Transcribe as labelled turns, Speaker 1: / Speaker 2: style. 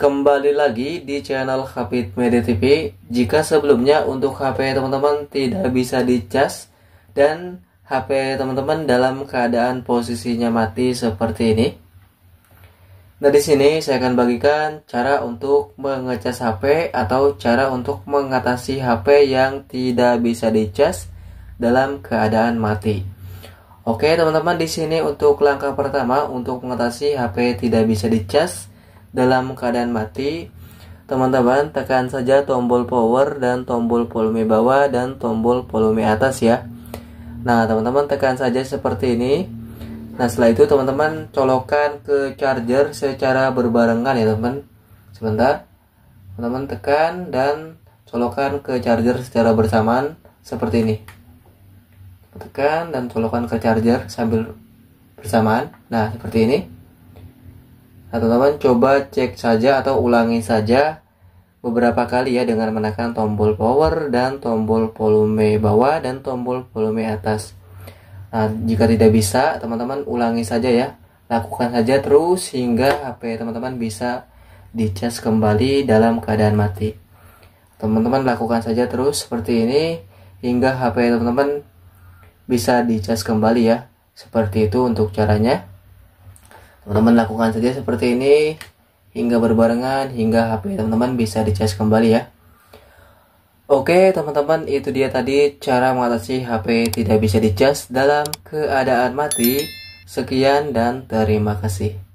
Speaker 1: Kembali lagi di channel Kapit Media TV. Jika sebelumnya untuk HP teman-teman tidak bisa dicas dan HP teman-teman dalam keadaan posisinya mati seperti ini. Nah, di sini saya akan bagikan cara untuk mengecas HP atau cara untuk mengatasi HP yang tidak bisa dicas dalam keadaan mati. Oke, teman-teman, di sini untuk langkah pertama untuk mengatasi HP tidak bisa dicas, dalam keadaan mati. Teman-teman tekan saja tombol power dan tombol volume bawah dan tombol volume atas ya. Nah teman-teman tekan saja seperti ini. Nah setelah itu teman-teman colokan ke charger secara berbarengan ya teman. teman Sebentar. Teman-teman tekan dan colokan ke charger secara bersamaan seperti ini. Tekan dan colokan ke charger sambil bersamaan. Nah seperti ini. Nah, teman-teman coba cek saja atau ulangi saja beberapa kali ya dengan menekan tombol power dan tombol volume bawah dan tombol volume atas. Nah, jika tidak bisa, teman-teman ulangi saja ya. Lakukan saja terus hingga HP teman-teman bisa dicas kembali dalam keadaan mati. Teman-teman lakukan saja terus seperti ini hingga HP teman-teman bisa dicas kembali ya. Seperti itu untuk caranya. Teman-teman lakukan saja seperti ini hingga berbarengan hingga HP teman-teman bisa dicas kembali ya. Oke teman-teman itu dia tadi cara mengatasi HP tidak bisa dicas dalam keadaan mati. Sekian dan terima kasih.